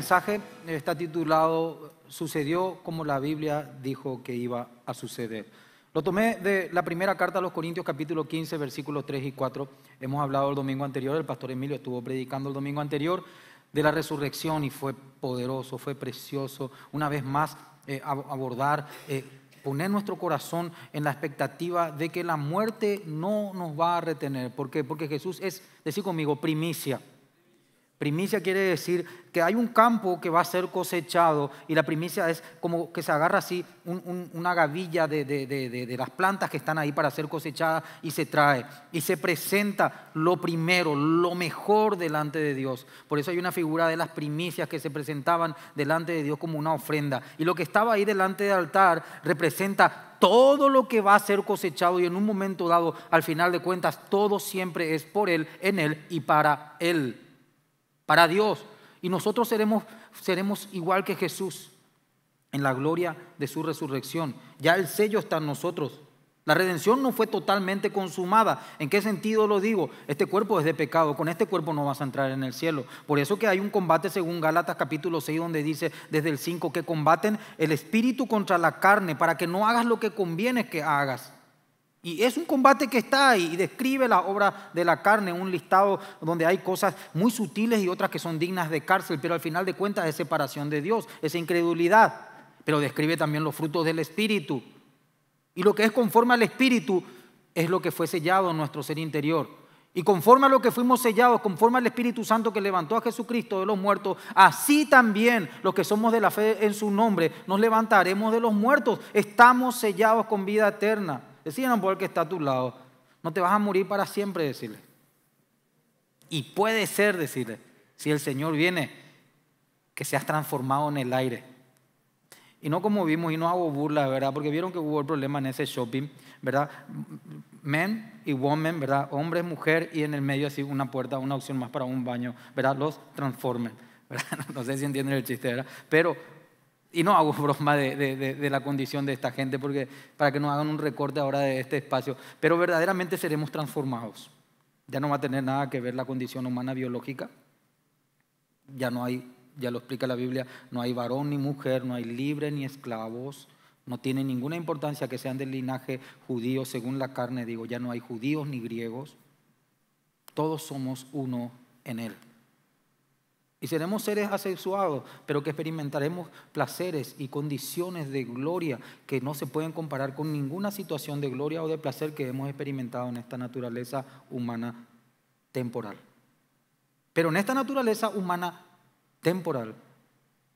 El mensaje está titulado Sucedió como la Biblia dijo que iba a suceder. Lo tomé de la primera carta a los Corintios capítulo 15 versículos 3 y 4. Hemos hablado el domingo anterior, el pastor Emilio estuvo predicando el domingo anterior de la resurrección y fue poderoso, fue precioso. Una vez más eh, abordar, eh, poner nuestro corazón en la expectativa de que la muerte no nos va a retener. ¿Por qué? Porque Jesús es, decir conmigo, primicia. Primicia quiere decir que hay un campo que va a ser cosechado y la primicia es como que se agarra así una gavilla de, las plantas que están ahí para ser cosechadas y se trae y se presenta lo primero, lo mejor delante de Dios. Por eso hay una figura de las primicias que se presentaban delante de Dios como una ofrenda. Y lo que estaba ahí delante del altar representa todo lo que va a ser cosechado y en un momento dado, al final de cuentas, todo siempre es por Él, en Él y para Él para Dios. Y nosotros seremos, seremos igual que Jesús en la gloria de su resurrección. Ya el sello está en nosotros. La redención no fue totalmente consumada. ¿En qué sentido lo digo? Este cuerpo es de pecado, con este cuerpo no vas a entrar en el cielo. Por eso que hay un combate según Gálatas capítulo 6 donde dice desde el 5 que combaten el espíritu contra la carne para que no hagas lo que conviene que hagas. Y es un combate que está ahí y describe la obra de la carne, un listado donde hay cosas muy sutiles y otras que son dignas de cárcel, pero al final de cuentas es separación de Dios, es incredulidad, pero describe también los frutos del Espíritu. Y lo que es conforme al Espíritu es lo que fue sellado en nuestro ser interior. Y conforme a lo que fuimos sellados, conforme al Espíritu Santo que levantó a Jesucristo de los muertos, así también los que somos de la fe en su nombre, nos levantaremos de los muertos, estamos sellados con vida eterna. Decían por el que está a tu lado, no te vas a morir para siempre, decirle. Y puede ser, decirle, si el Señor viene, que seas transformado en el aire. Y no como vimos, y no hago burla, ¿verdad? Porque vieron que hubo el problema en ese shopping, ¿verdad? Men y women, ¿verdad? Hombre, mujer, y en el medio así una puerta, una opción más para un baño, ¿verdad? Los transformen, ¿verdad? No sé si entienden el chiste, ¿verdad? Pero y no hago broma de, la condición de esta gente porque, para que no hagan un recorte ahora de este espacio. Pero verdaderamente seremos transformados. Ya no va a tener nada que ver la condición humana biológica. Ya no hay, ya lo explica la Biblia, no hay varón ni mujer, no hay libre ni esclavos. No tiene ninguna importancia que sean del linaje judío según la carne. Digo, ya no hay judíos ni griegos. Todos somos uno en Él. Y seremos seres asexuados, pero que experimentaremos placeres y condiciones de gloria que no se pueden comparar con ninguna situación de gloria o de placer que hemos experimentado en esta naturaleza humana temporal. Pero en esta naturaleza humana temporal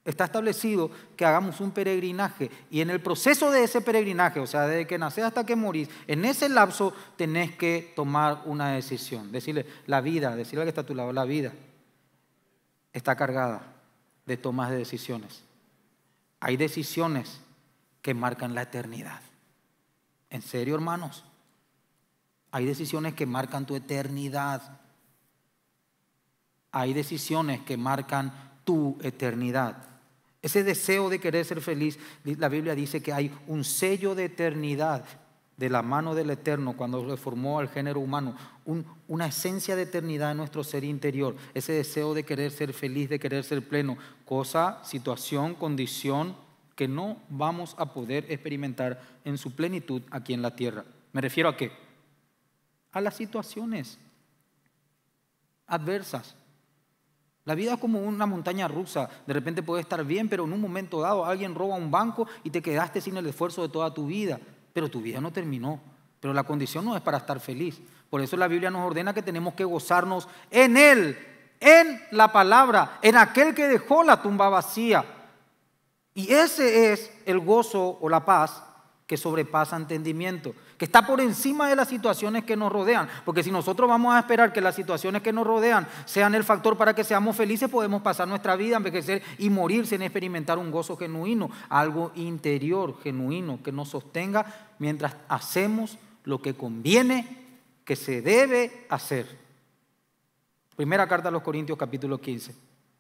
está establecido que hagamos un peregrinaje y en el proceso de ese peregrinaje, o sea, desde que nacés hasta que morís, en ese lapso tenés que tomar una decisión, decirle la vida, decirle al que está a tu lado, la vida está cargada de tomas de decisiones. Hay decisiones que marcan la eternidad. ¿En serio, hermanos? Hay decisiones que marcan tu eternidad. Hay decisiones que marcan tu eternidad. Ese deseo de querer ser feliz, la Biblia dice que hay un sello de eternidad, de la mano del Eterno cuando reformó al género humano, una esencia de eternidad en nuestro ser interior, ese deseo de querer ser feliz, de querer ser pleno, cosa, situación, condición que no vamos a poder experimentar en su plenitud aquí en la tierra. ¿Me refiero a qué? A las situaciones adversas. La vida es como una montaña rusa. De repente puede estar bien, pero en un momento dado alguien roba un banco y te quedaste sin el esfuerzo de toda tu vida pero tu vida no terminó. Pero la condición no es para estar feliz. Por eso la Biblia nos ordena que tenemos que gozarnos en Él, en la palabra, en aquel que dejó la tumba vacía. Y ese es el gozo o la paz que sobrepasa entendimiento que está por encima de las situaciones que nos rodean. Porque si nosotros vamos a esperar que las situaciones que nos rodean sean el factor para que seamos felices, podemos pasar nuestra vida, envejecer y morir sin experimentar un gozo genuino, algo interior genuino que nos sostenga mientras hacemos lo que conviene, que se debe hacer. Primera carta a los Corintios capítulo 15.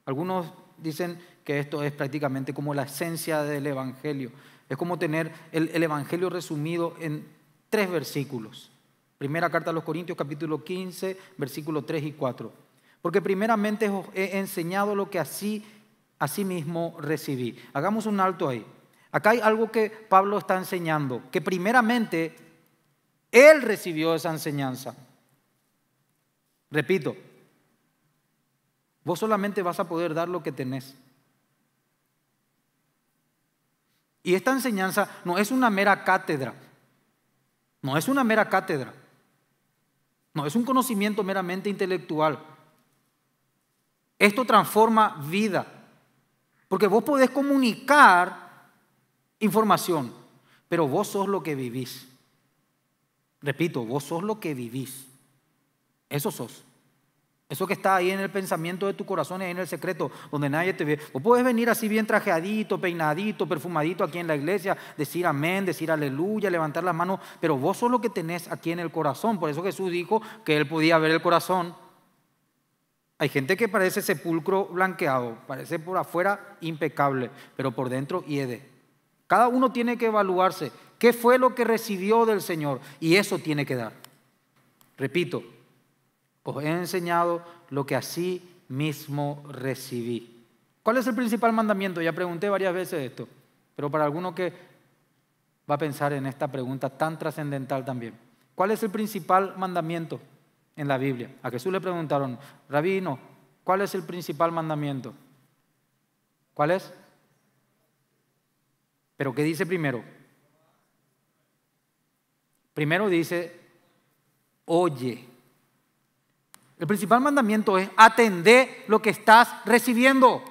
Algunos dicen que esto es prácticamente como la esencia del Evangelio. Es como tener el Evangelio resumido en tres versículos. Primera carta a los Corintios capítulo 15, versículos 3 y 4. Porque primeramente os he enseñado lo que así, así mismo recibí. Hagamos un alto ahí. Acá hay algo que Pablo está enseñando, que primeramente él recibió esa enseñanza. Repito, vos solamente vas a poder dar lo que tenés. Y esta enseñanza no es una mera cátedra, no es una mera cátedra. No es un conocimiento meramente intelectual. Esto transforma vida. Porque vos podés comunicar información, pero vos sos lo que vivís. Repito, vos sos lo que vivís. Eso sos. Eso que está ahí en el pensamiento de tu corazón y ahí en el secreto, donde nadie te ve. O puedes venir así bien trajeadito, peinadito, perfumadito aquí en la iglesia, decir amén, decir aleluya, levantar las manos, pero vos solo que tenés aquí en el corazón. Por eso Jesús dijo que él podía ver el corazón. Hay gente que parece sepulcro blanqueado, parece por afuera impecable, pero por dentro hiede. Cada uno tiene que evaluarse qué fue lo que recibió del Señor y eso tiene que dar. Repito, os he enseñado lo que así mismo recibí. ¿Cuál es el principal mandamiento? Ya pregunté varias veces esto, pero para alguno que va a pensar en esta pregunta tan trascendental también. ¿Cuál es el principal mandamiento en la Biblia? A Jesús le preguntaron, rabino, ¿cuál es el principal mandamiento? ¿Cuál es? Pero ¿qué dice primero? Primero dice, oye. El principal mandamiento es atender lo que estás recibiendo,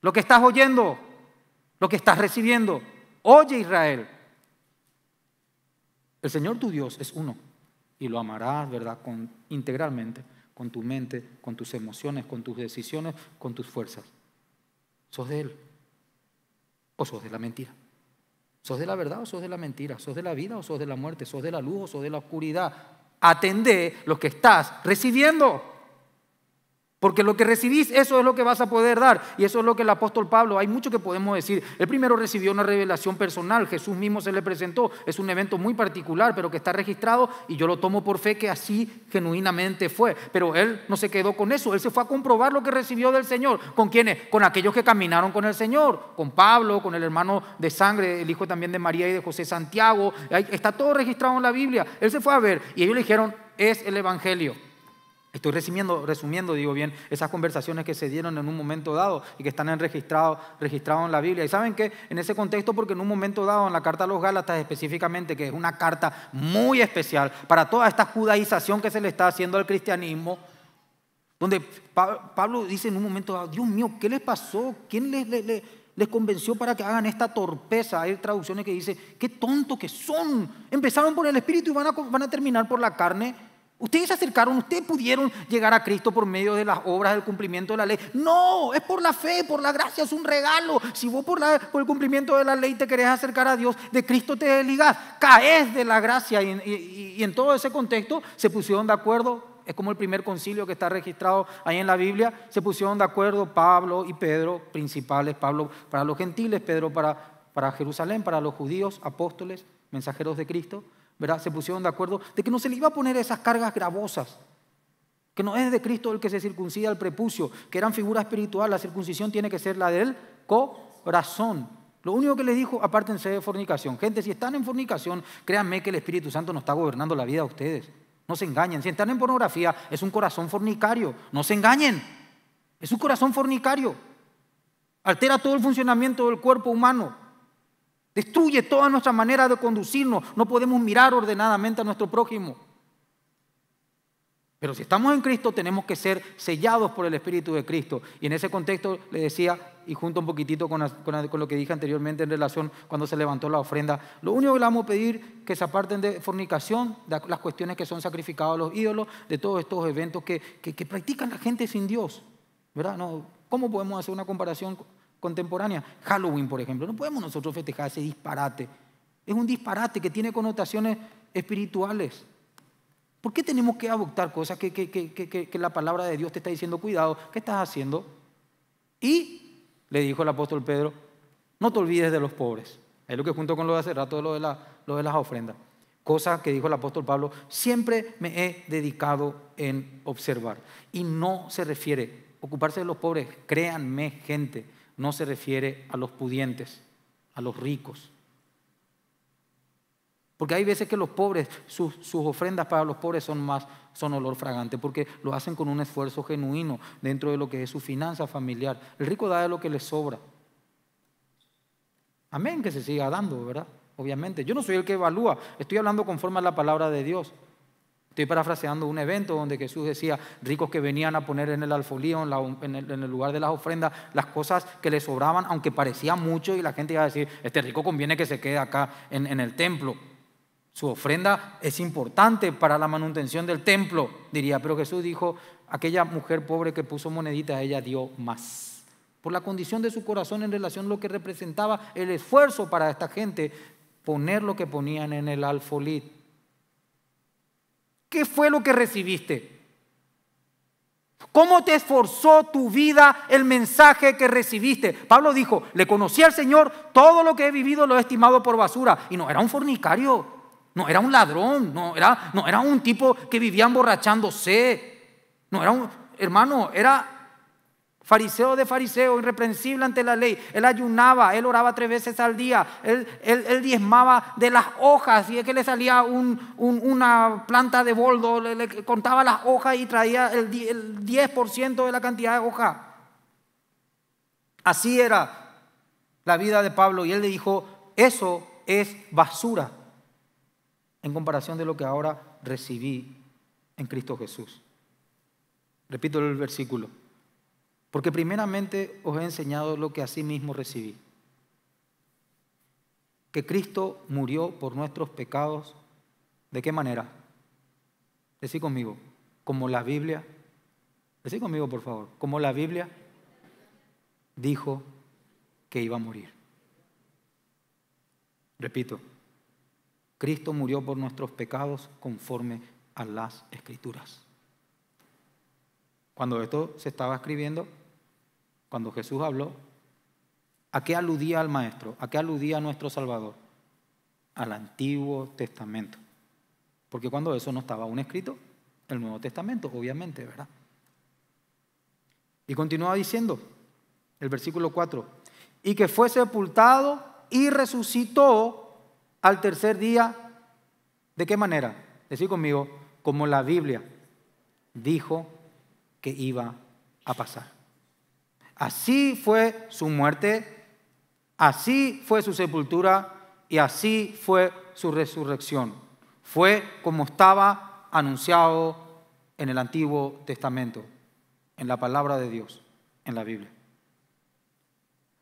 lo que estás oyendo, lo que estás recibiendo. Oye Israel, el Señor tu Dios es uno y lo amarás, ¿verdad?, con, integralmente, con tu mente, con tus emociones, con tus decisiones, con tus fuerzas. ¿Sos de Él o sos de la mentira? ¿Sos de la verdad o sos de la mentira? ¿Sos de la vida o sos de la muerte? ¿Sos de la luz o sos de la oscuridad? atendé lo que estás recibiendo. Porque lo que recibís, eso es lo que vas a poder dar. Y eso es lo que el apóstol Pablo, hay mucho que podemos decir. El primero recibió una revelación personal, Jesús mismo se le presentó. Es un evento muy particular, pero que está registrado y yo lo tomo por fe que así genuinamente fue. Pero él no se quedó con eso, él se fue a comprobar lo que recibió del Señor. ¿Con quiénes? Con aquellos que caminaron con el Señor, con Pablo, con el hermano de sangre, el hijo también de María y de José Santiago. Está todo registrado en la Biblia. Él se fue a ver y ellos le dijeron, es el Evangelio. Estoy resumiendo, resumiendo, digo bien, esas conversaciones que se dieron en un momento dado y que están registrados registrado en la Biblia. Y saben que en ese contexto, porque en un momento dado, en la carta a los Gálatas específicamente, que es una carta muy especial para toda esta judaización que se le está haciendo al cristianismo, donde Pablo dice en un momento dado, Dios mío, ¿qué les pasó? ¿Quién les, convenció para que hagan esta torpeza? Hay traducciones que dicen, qué tontos que son. Empezaron por el espíritu y van a terminar por la carne. Ustedes se acercaron, ustedes pudieron llegar a Cristo por medio de las obras del cumplimiento de la ley. No, es por la fe, por la gracia, es un regalo. Si vos por, por el cumplimiento de la ley te querés acercar a Dios, de Cristo te desligás, caes de la gracia. Y, en todo ese contexto se pusieron de acuerdo, es como el primer concilio que está registrado ahí en la Biblia, se pusieron de acuerdo Pablo y Pedro, principales, Pablo para los gentiles, Pedro para, para Jerusalén, para los judíos, apóstoles, mensajeros de Cristo. Se pusieron de acuerdo de que no se le iba a poner esas cargas gravosas. Que no es de Cristo el que se circuncida al prepucio, que eran figura espiritual, la circuncisión tiene que ser la del corazón. Lo único que les dijo, apártense de fornicación. Gente, si están en fornicación, créanme que el Espíritu Santo no está gobernando la vida de ustedes. No se engañen. Si están en pornografía, es un corazón fornicario. No se engañen. Es un corazón fornicario. Altera todo el funcionamiento del cuerpo humano. Destruye toda nuestra manera de conducirnos. No podemos mirar ordenadamente a nuestro prójimo. Pero si estamos en Cristo tenemos que ser sellados por el Espíritu de Cristo. Y en ese contexto le decía, y junto un poquitito con, lo que dije anteriormente en relación cuando se levantó la ofrenda, lo único que le vamos a pedir que se aparten de fornicación, de las cuestiones que son sacrificados a los ídolos, de todos estos eventos que, practican la gente sin Dios. ¿Verdad? No, ¿Cómo podemos hacer una comparación contemporánea. Halloween, por ejemplo. No podemos nosotros festejar ese disparate. Es un disparate que tiene connotaciones espirituales. ¿Por qué tenemos que adoptar cosas que, la palabra de Dios te está diciendo, cuidado, ¿qué estás haciendo? Y le dijo el apóstol Pedro, no te olvides de los pobres. Es lo que junto con lo de hace rato, lo de, lo de las ofrendas. Cosa que dijo el apóstol Pablo, siempre me he dedicado en observar. Y no se refiere, ocuparse de los pobres, créanme gente, no se refiere a los pudientes, a los ricos. Porque hay veces que los pobres, sus, ofrendas para los pobres son más, son olor fragante, porque lo hacen con un esfuerzo genuino dentro de lo que es su finanza familiar. El rico da de lo que le sobra. Amén, que se siga dando, ¿verdad? Obviamente. Yo no soy el que evalúa, estoy hablando conforme a la palabra de Dios. Estoy parafraseando un evento donde Jesús decía, ricos que venían a poner en el alfolío, en, en, el, lugar de las ofrendas, las cosas que les sobraban, aunque parecía mucho, y la gente iba a decir, este rico conviene que se quede acá en, en el templo. Su ofrenda es importante para la manutención del templo, diría. Pero Jesús dijo, aquella mujer pobre que puso moneditas, ella dio más. Por la condición de su corazón en relación a lo que representaba el esfuerzo para esta gente, poner lo que ponían en el alfolí ¿Qué fue lo que recibiste? ¿Cómo te esforzó tu vida el mensaje que recibiste? Pablo dijo, le conocí al Señor, todo lo que he vivido lo he estimado por basura. Y no era un fornicario, no era un ladrón, no era, no era un tipo que vivía emborrachándose. No era un, hermano, era fariseo de fariseo, irreprensible ante la ley. Él ayunaba, él oraba tres veces al día, él, diezmaba de las hojas, y es que le salía una planta de boldo, le, contaba las hojas y traía el, el 10% de la cantidad de hojas. Así era la vida de Pablo y él le dijo, eso es basura en comparación de lo que ahora recibí en Cristo Jesús. Repito el versículo. Porque primeramente os he enseñado lo que sí mismo recibí. Que Cristo murió por nuestros pecados. ¿De qué manera? Decí conmigo, como la Biblia. Decí conmigo, por favor, como la Biblia dijo que iba a morir. Repito, Cristo murió por nuestros pecados conforme a las escrituras. Cuando esto se estaba escribiendo, cuando Jesús habló, ¿a qué aludía al Maestro? ¿A qué aludía nuestro Salvador? Al Antiguo Testamento. Porque cuando eso no estaba aún escrito, el Nuevo Testamento, obviamente, ¿verdad? Y continúa diciendo, el versículo 4, y que fue sepultado y resucitó al tercer día. ¿De qué manera? Decir conmigo, como la Biblia dijo que iba a pasar. Así fue su muerte, así fue su sepultura y así fue su resurrección. Fue como estaba anunciado en el Antiguo Testamento, en la palabra de Dios, en la Biblia.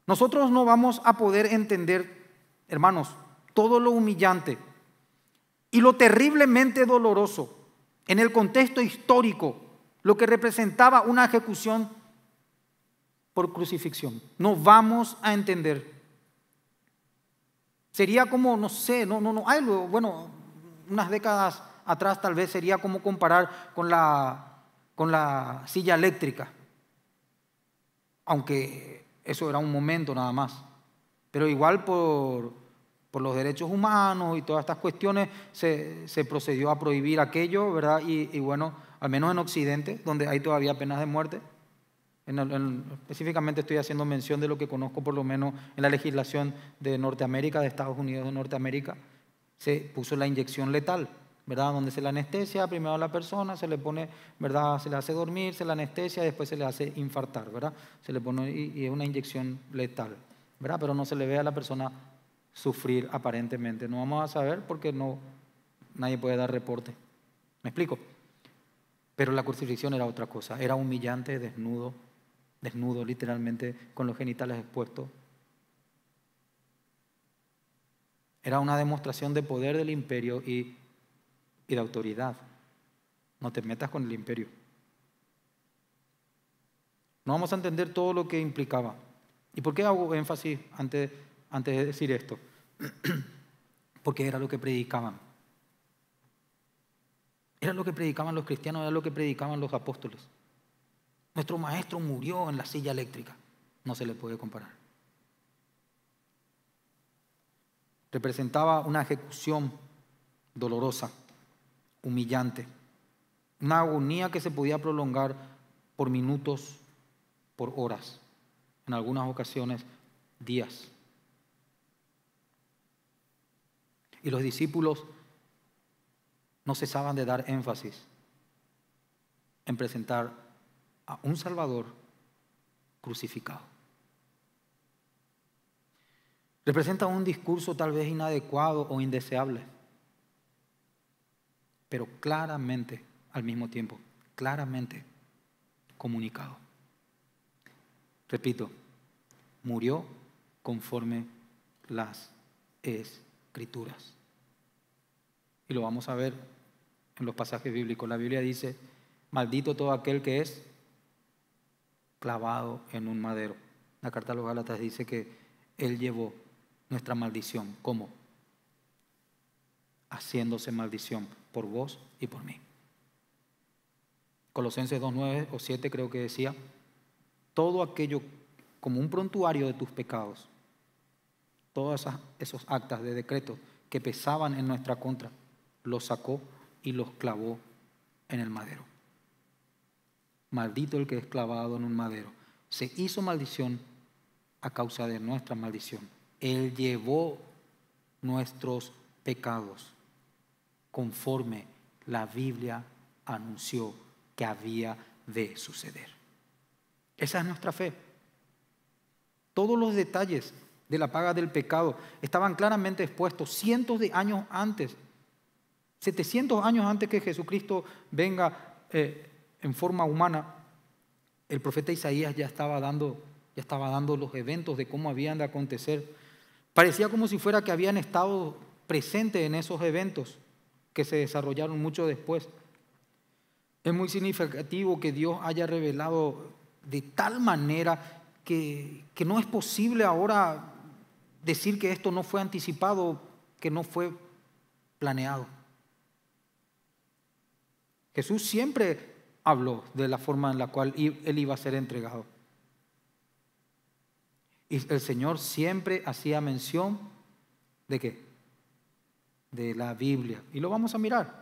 Nosotros no vamos a poder entender, hermanos, todo lo humillante y lo terriblemente doloroso en el contexto histórico, lo que representaba una ejecución por crucifixión. No vamos a entender. Sería como, no sé, no, no, no, hay bueno, unas décadas atrás tal vez sería como comparar con la, con la silla eléctrica, aunque eso era un momento nada más. Pero igual por, los derechos humanos y todas estas cuestiones se, procedió a prohibir aquello, ¿verdad? y bueno, al menos en Occidente, donde hay todavía penas de muerte específicamente estoy haciendo mención de lo que conozco por lo menos en la legislación de Norteamérica, de Estados Unidos de Norteamérica, se puso la inyección letal, ¿verdad? Donde se le anestesia primero a la persona, se le pone, ¿verdad? Se le hace dormir, se le anestesia, después se le hace infartar, ¿verdad? Se le pone y, es una inyección letal, ¿verdad? Pero no se le ve a la persona sufrir aparentemente. No vamos a saber porque no, nadie puede dar reporte. ¿Me explico? Pero la crucifixión era otra cosa, era humillante, desnudo, desnudo literalmente, con los genitales expuestos. Era una demostración de poder del imperio y, y, de autoridad. No te metas con el imperio. No vamos a entender todo lo que implicaba. ¿Y por qué hago énfasis antes de decir esto? Porque era lo que predicaban. Era lo que predicaban los cristianos, era lo que predicaban los apóstoles. Nuestro maestro murió en la silla eléctrica. No se le puede comparar. Representaba una ejecución dolorosa, humillante, una agonía que se podía prolongar por minutos, por horas, en algunas ocasiones días. Y los discípulos no cesaban de dar énfasis en presentar a un Salvador crucificado. Representa un discurso tal vez inadecuado o indeseable, pero claramente, al mismo tiempo, claramente comunicado. Repito, murió conforme las escrituras. Y lo vamos a ver en los pasajes bíblicos. La Biblia dice, maldito todo aquel que es clavado en un madero. La carta de los Gálatas dice que Él llevó nuestra maldición. ¿Cómo? Haciéndose maldición por vos y por mí. Colosenses 2.9 o 7 creo que decía, todo aquello como un prontuario de tus pecados, todos esos actas de decreto que pesaban en nuestra contra, los sacó y los clavó en el madero maldito el que es clavado en un madero. Se hizo maldición a causa de nuestra maldición. Él llevó nuestros pecados conforme la Biblia anunció que había de suceder. Esa es nuestra fe. Todos los detalles de la paga del pecado estaban claramente expuestos cientos de años antes, 700 años antes que Jesucristo venga eh, en forma humana, el profeta Isaías ya estaba dando, ya estaba dando los eventos de cómo habían de acontecer. Parecía como si fuera que habían estado presentes en esos eventos que se desarrollaron mucho después. Es muy significativo que Dios haya revelado de tal manera que, que no es posible ahora decir que esto no fue anticipado, que no fue planeado. Jesús siempre habló de la forma en la cual él iba a ser entregado. Y el Señor siempre hacía mención de qué? De la Biblia. Y lo vamos a mirar.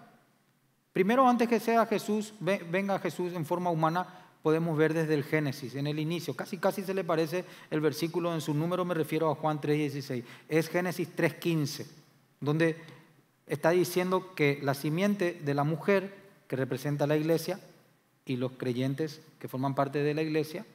Primero, antes que sea Jesús, venga Jesús en forma humana, podemos ver desde el Génesis, en el inicio. Casi, casi se le parece el versículo en su número, me refiero a Juan 3.16. Es Génesis 3.15, donde está diciendo que la simiente de la mujer, que representa la iglesia, y los creyentes que forman parte de la iglesia,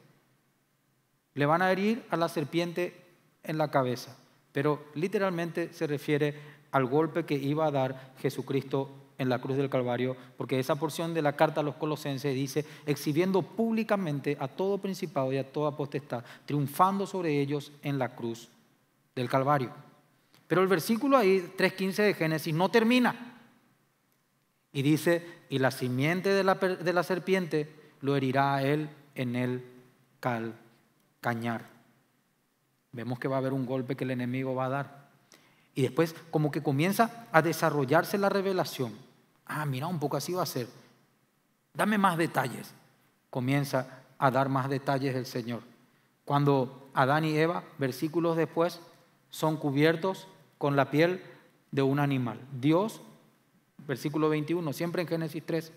le van a herir a la serpiente en la cabeza, pero literalmente se refiere al golpe que iba a dar Jesucristo en la cruz del Calvario, porque esa porción de la carta a los colosenses dice, exhibiendo públicamente a todo principado y a toda potestad, triunfando sobre ellos en la cruz del Calvario. Pero el versículo ahí, 3.15 de Génesis, no termina. Y dice, y la simiente de la, serpiente lo herirá a él en el cal, cañar. Vemos que va a haber un golpe que el enemigo va a dar. Y después como que comienza a desarrollarse la revelación. Ah, mira, un poco así va a ser. Dame más detalles. Comienza a dar más detalles el Señor. Cuando Adán y Eva, versículos después, son cubiertos con la piel de un animal. Dios versículo 21, siempre en Génesis 3.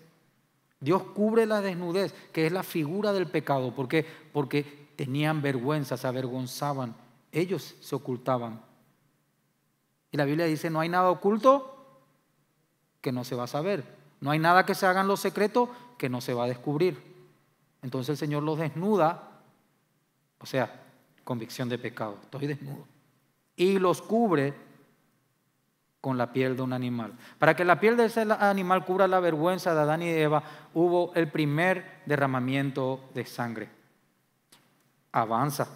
Dios cubre la desnudez, que es la figura del pecado. ¿Por qué? Porque tenían vergüenza, se avergonzaban, ellos se ocultaban. Y la Biblia dice, no hay nada oculto que no se va a saber. No hay nada que se hagan los secretos que no se va a descubrir. Entonces el Señor los desnuda, o sea, convicción de pecado, estoy desnudo. Y los cubre con la piel de un animal. Para que la piel de ese animal cubra la vergüenza de Adán y Eva, hubo el primer derramamiento de sangre. Avanza.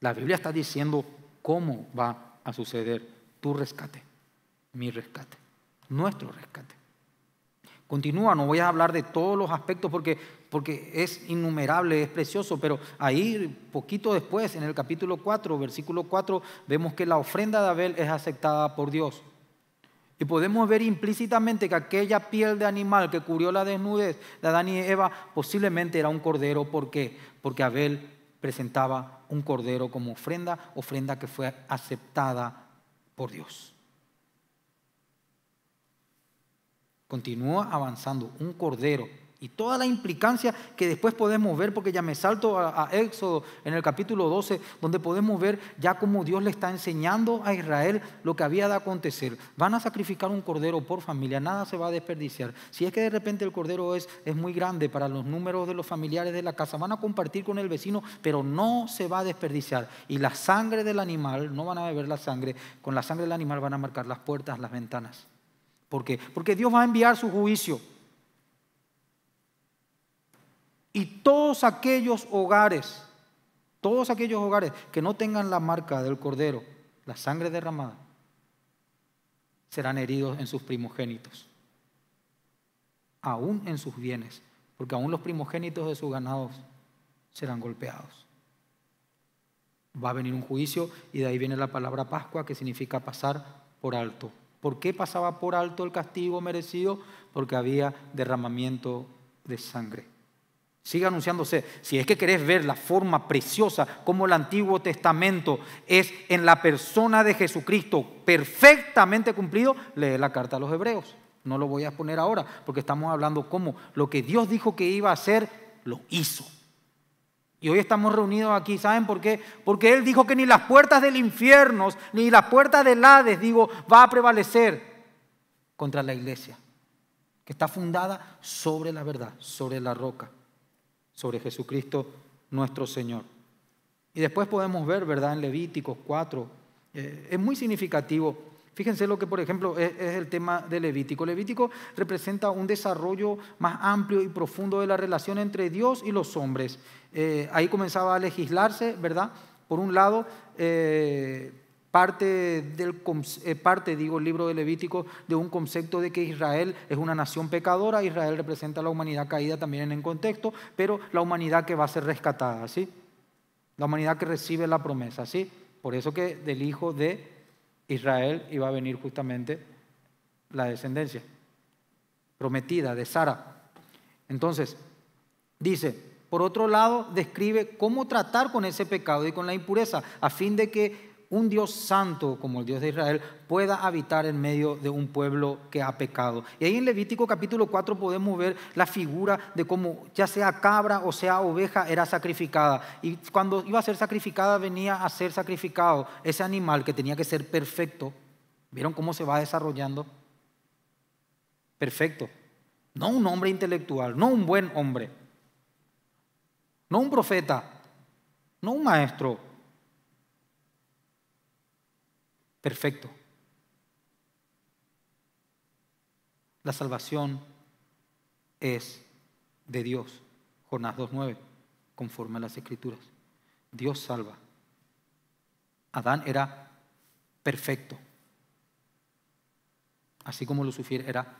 La Biblia está diciendo cómo va a suceder tu rescate, mi rescate, nuestro rescate. Continúa, no voy a hablar de todos los aspectos porque, porque es innumerable, es precioso, pero ahí poquito después, en el capítulo 4, versículo 4, vemos que la ofrenda de Abel es aceptada por Dios. Y podemos ver implícitamente que aquella piel de animal que cubrió la desnudez de Adán y Eva posiblemente era un cordero. ¿Por qué? Porque Abel presentaba un cordero como ofrenda, ofrenda que fue aceptada por Dios. Continúa avanzando un cordero y toda la implicancia que después podemos ver, porque ya me salto a, Éxodo en el capítulo 12, donde podemos ver ya cómo Dios le está enseñando a Israel lo que había de acontecer. Van a sacrificar un cordero por familia, nada se va a desperdiciar. Si es que de repente el cordero es, es muy grande para los números de los familiares de la casa, van a compartir con el vecino, pero no se va a desperdiciar. Y la sangre del animal, no van a beber la sangre, con la sangre del animal van a marcar las puertas, las ventanas. ¿Por qué? Porque Dios va a enviar su juicio. Y todos aquellos hogares, todos aquellos hogares que no tengan la marca del cordero, la sangre derramada, serán heridos en sus primogénitos, aún en sus bienes, porque aún los primogénitos de sus ganados serán golpeados. Va a venir un juicio y de ahí viene la palabra Pascua que significa pasar por alto. ¿Por qué pasaba por alto el castigo merecido? Porque había derramamiento de sangre. Sigue anunciándose. Si es que querés ver la forma preciosa como el Antiguo Testamento es en la persona de Jesucristo perfectamente cumplido, lee la carta a los hebreos. No lo voy a exponer ahora porque estamos hablando cómo lo que Dios dijo que iba a hacer, lo hizo. Y hoy estamos reunidos aquí, ¿saben por qué? Porque Él dijo que ni las puertas del infierno, ni las puertas del Hades, digo, va a prevalecer contra la iglesia, que está fundada sobre la verdad, sobre la roca sobre Jesucristo nuestro Señor. Y después podemos ver, ¿verdad?, en Levíticos 4, eh, es muy significativo. Fíjense lo que, por ejemplo, es, el tema de Levítico. Levítico representa un desarrollo más amplio y profundo de la relación entre Dios y los hombres. Eh, ahí comenzaba a legislarse, ¿verdad? Por un lado, eh, parte del eh, parte, digo, el libro de Levítico, de un concepto de que Israel es una nación pecadora, Israel representa a la humanidad caída también en el contexto, pero la humanidad que va a ser rescatada, ¿sí? La humanidad que recibe la promesa, ¿sí? Por eso que del hijo de Israel iba a venir justamente la descendencia prometida de Sara. Entonces, dice, por otro lado, describe cómo tratar con ese pecado y con la impureza, a fin de que un Dios santo como el Dios de Israel pueda habitar en medio de un pueblo que ha pecado. Y ahí en Levítico capítulo 4 podemos ver la figura de cómo ya sea cabra o sea oveja era sacrificada. Y cuando iba a ser sacrificada venía a ser sacrificado ese animal que tenía que ser perfecto. ¿Vieron cómo se va desarrollando? Perfecto. No un hombre intelectual, no un buen hombre, no un profeta, no un maestro, perfecto. La salvación es de Dios. Jonás 2.9, conforme a las escrituras. Dios salva. Adán era perfecto. Así como Lucifer era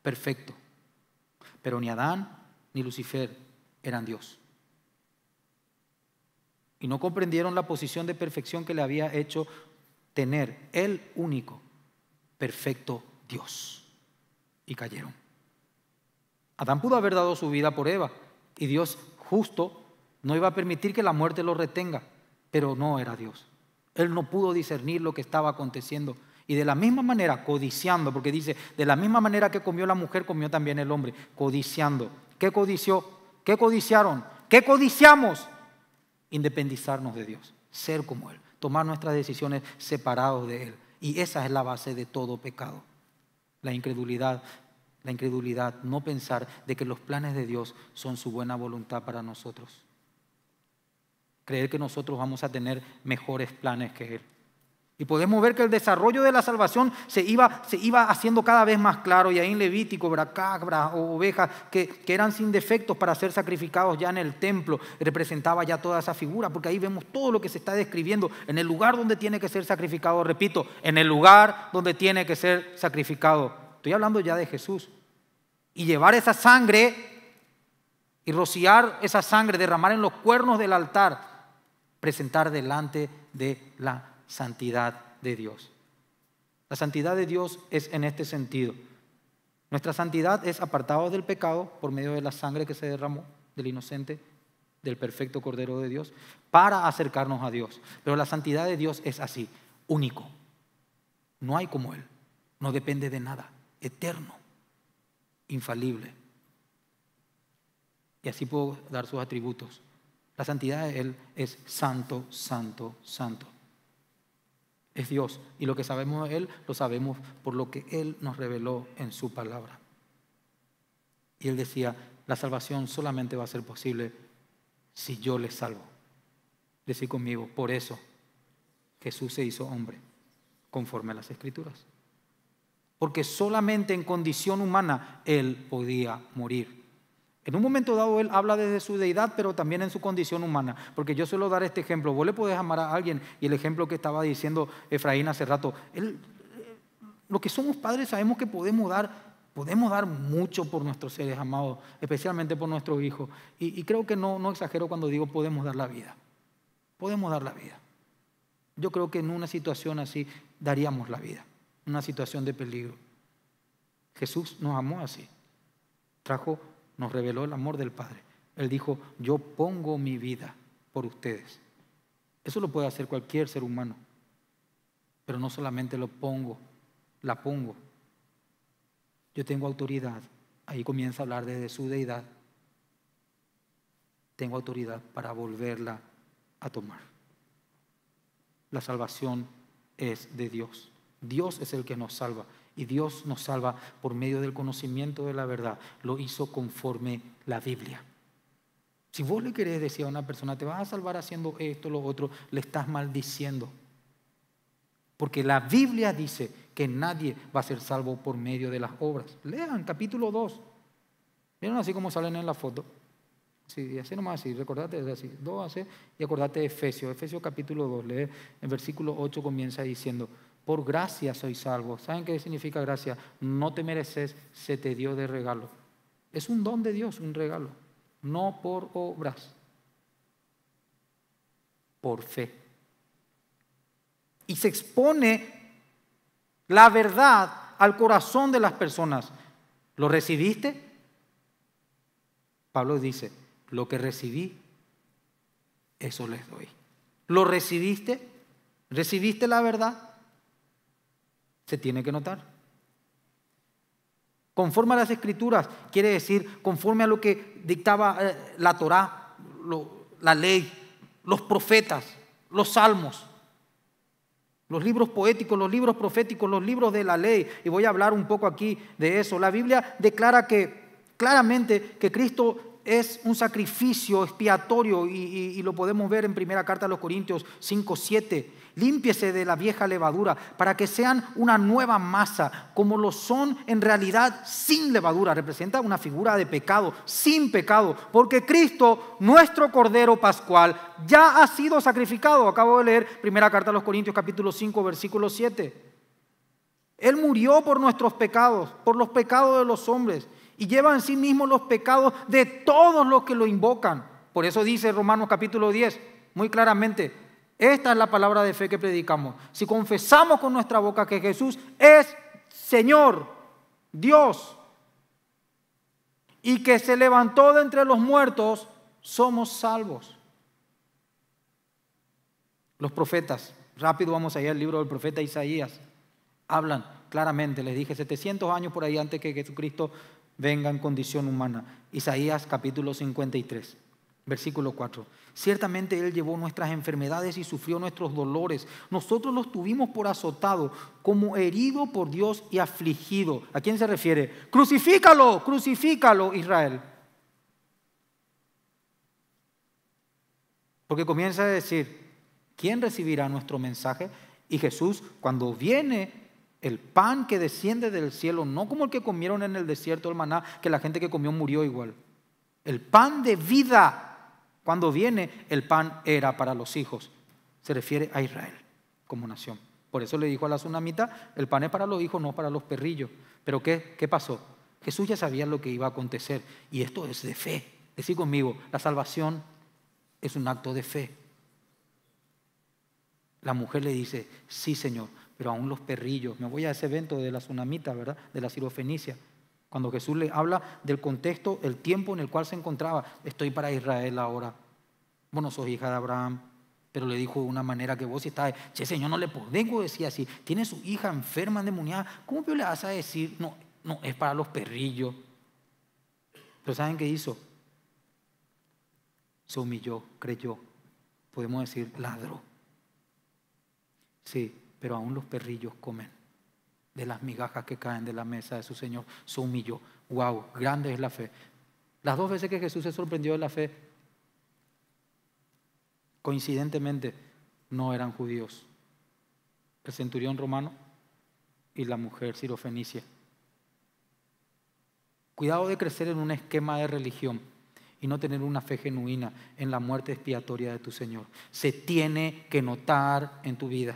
perfecto. Pero ni Adán ni Lucifer eran Dios. Y no comprendieron la posición de perfección que le había hecho tener el único perfecto Dios. Y cayeron. Adán pudo haber dado su vida por Eva y Dios justo no iba a permitir que la muerte lo retenga, pero no era Dios. Él no pudo discernir lo que estaba aconteciendo. Y de la misma manera, codiciando, porque dice, de la misma manera que comió la mujer, comió también el hombre, codiciando. ¿Qué codició? ¿Qué codiciaron? ¿Qué codiciamos? Independizarnos de Dios, ser como Él tomar nuestras decisiones separados de Él. Y esa es la base de todo pecado. La incredulidad, la incredulidad, no pensar de que los planes de Dios son su buena voluntad para nosotros. Creer que nosotros vamos a tener mejores planes que Él. Y podemos ver que el desarrollo de la salvación se iba, se iba haciendo cada vez más claro. Y ahí en Levítico, cabra o ovejas que, que, eran sin defectos para ser sacrificados ya en el templo, representaba ya toda esa figura, porque ahí vemos todo lo que se está describiendo en el lugar donde tiene que ser sacrificado, repito, en el lugar donde tiene que ser sacrificado. Estoy hablando ya de Jesús. Y llevar esa sangre y rociar esa sangre, derramar en los cuernos del altar, presentar delante de la santidad de Dios. La santidad de Dios es en este sentido. Nuestra santidad es apartada del pecado por medio de la sangre que se derramó del inocente, del perfecto Cordero de Dios, para acercarnos a Dios. Pero la santidad de Dios es así, único. No hay como Él, no depende de nada, eterno, infalible. Y así puedo dar sus atributos. La santidad de Él es santo, santo, santo es Dios. Y lo que sabemos de Él lo sabemos por lo que Él nos reveló en su palabra. Y Él decía, la salvación solamente va a ser posible si yo le salvo. decir conmigo, por eso Jesús se hizo hombre, conforme a las escrituras. Porque solamente en condición humana Él podía morir. En un momento dado él habla desde su deidad, pero también en su condición humana. Porque yo suelo dar este ejemplo. Vos le podés amar a alguien y el ejemplo que estaba diciendo Efraín hace rato. Él, eh, lo que somos padres sabemos que podemos dar, podemos dar mucho por nuestros seres amados, especialmente por nuestros hijos. Y, creo que no, no exagero cuando digo podemos dar la vida. Podemos dar la vida. Yo creo que en una situación así daríamos la vida, una situación de peligro. Jesús nos amó así. Trajo nos reveló el amor del Padre. Él dijo, yo pongo mi vida por ustedes. Eso lo puede hacer cualquier ser humano, pero no solamente lo pongo, la pongo. Yo tengo autoridad. Ahí comienza a hablar desde su deidad. Tengo autoridad para volverla a tomar. La salvación es de Dios. Dios es el que nos salva. Y Dios nos salva por medio del conocimiento de la verdad. Lo hizo conforme la Biblia. Si vos le querés decir a una persona, te vas a salvar haciendo esto, lo otro, le estás maldiciendo. Porque la Biblia dice que nadie va a ser salvo por medio de las obras. Lean capítulo 2. Miren así como salen en la foto. Sí, así nomás así, recordate, así, dos hace, y acordate de Efesios, Efesios capítulo 2, lee, en versículo 8 comienza diciendo, por gracia soy salvo. ¿Saben qué significa gracia? No te mereces, se te dio de regalo. Es un don de Dios, un regalo. No por obras. Por fe. Y se expone la verdad al corazón de las personas. ¿Lo recibiste? Pablo dice, lo que recibí, eso les doy. ¿Lo recibiste? ¿Recibiste la verdad? se tiene que notar. Conforme a las escrituras, quiere decir conforme a lo que dictaba eh, la Torá, la ley, los profetas, los salmos, los libros poéticos, los libros proféticos, los libros de la ley. Y voy a hablar un poco aquí de eso. La Biblia declara que claramente que Cristo es un sacrificio expiatorio y, lo podemos ver en primera carta de los Corintios 5, 7. Límpiese de la vieja levadura para que sean una nueva masa, como lo son en realidad sin levadura. Representa una figura de pecado, sin pecado, porque Cristo, nuestro Cordero Pascual, ya ha sido sacrificado. Acabo de leer primera carta a los Corintios capítulo 5, versículo 7. Él murió por nuestros pecados, por los pecados de los hombres y lleva en sí mismo los pecados de todos los que lo invocan. Por eso dice Romanos capítulo 10, muy claramente, esta es la palabra de fe que predicamos. Si confesamos con nuestra boca que Jesús es Señor, Dios, y que se levantó de entre los muertos, somos salvos. Los profetas, rápido vamos allá al libro del profeta Isaías, hablan claramente, les dije, 700 años por ahí antes que Jesucristo venga en condición humana. Isaías capítulo 53, versículo 4. Ciertamente Él llevó nuestras enfermedades y sufrió nuestros dolores. Nosotros los tuvimos por azotado, como herido por Dios y afligido. ¿A quién se refiere? Crucifícalo, crucifícalo, Israel. Porque comienza a decir, ¿quién recibirá nuestro mensaje? Y Jesús, cuando viene el pan que desciende del cielo, no como el que comieron en el desierto el maná, que la gente que comió murió igual. El pan de vida. Cuando viene, el pan era para los hijos. Se refiere a Israel como nación. Por eso le dijo a la tsunamita, el pan es para los hijos, no para los perrillos. Pero ¿qué, qué pasó? Jesús ya sabía lo que iba a acontecer. Y esto es de fe. Decí conmigo, la salvación es un acto de fe. La mujer le dice, sí Señor, pero aún los perrillos. Me voy a ese evento de la tsunamita, ¿verdad? De la sirofenicia. Cuando Jesús le habla del contexto, el tiempo en el cual se encontraba. Estoy para Israel ahora. Bueno, no sos hija de Abraham. Pero le dijo de una manera que vos estás, che, Señor, no le podemos decir así. Tiene su hija enferma, endemoniada. ¿Cómo le vas a decir? No, no, es para los perrillos. Pero ¿saben qué hizo? Se humilló, creyó. Podemos decir, ladró. Sí, pero aún los perrillos comen de las migajas que caen de la mesa de su Señor. Se humilló. ¡Wow! Grande es la fe. Las dos veces que Jesús se sorprendió de la fe, coincidentemente, no eran judíos. El centurión romano y la mujer sirofenicia. Cuidado de crecer en un esquema de religión y no tener una fe genuina en la muerte expiatoria de tu Señor. Se tiene que notar en tu vida.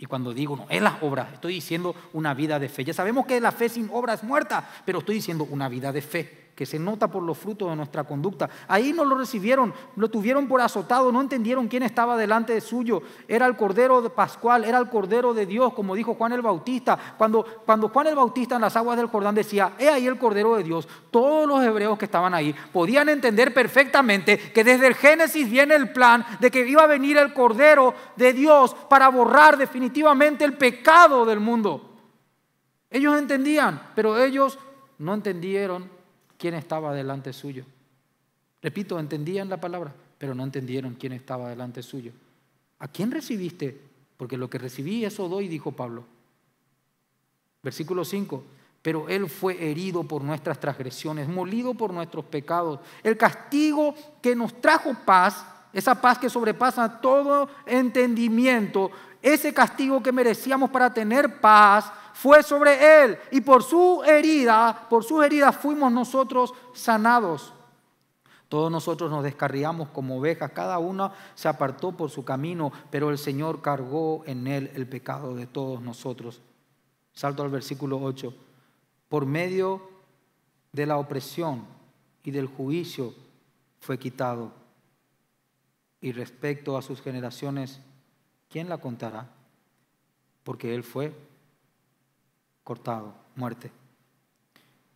Y cuando digo, no, es la obra, estoy diciendo una vida de fe. Ya sabemos que la fe sin obra es muerta, pero estoy diciendo una vida de fe que se nota por los frutos de nuestra conducta. Ahí no lo recibieron, lo tuvieron por azotado, no entendieron quién estaba delante de suyo. Era el Cordero de Pascual, era el Cordero de Dios, como dijo Juan el Bautista. Cuando, cuando Juan el Bautista en las aguas del Jordán decía, he ahí el Cordero de Dios, todos los hebreos que estaban ahí podían entender perfectamente que desde el Génesis viene el plan de que iba a venir el Cordero de Dios para borrar definitivamente el pecado del mundo. Ellos entendían, pero ellos no entendieron quién estaba delante suyo. Repito, entendían la palabra, pero no entendieron quién estaba delante suyo. ¿A quién recibiste? Porque lo que recibí, eso doy, dijo Pablo. Versículo 5. Pero Él fue herido por nuestras transgresiones, molido por nuestros pecados. El castigo que nos trajo paz, esa paz que sobrepasa todo entendimiento, ese castigo que merecíamos para tener paz fue sobre él y por su herida, por sus heridas fuimos nosotros sanados. Todos nosotros nos descarriamos como ovejas, cada una se apartó por su camino, pero el Señor cargó en él el pecado de todos nosotros. Salto al versículo 8. Por medio de la opresión y del juicio fue quitado. Y respecto a sus generaciones, ¿quién la contará? Porque él fue cortado, muerte,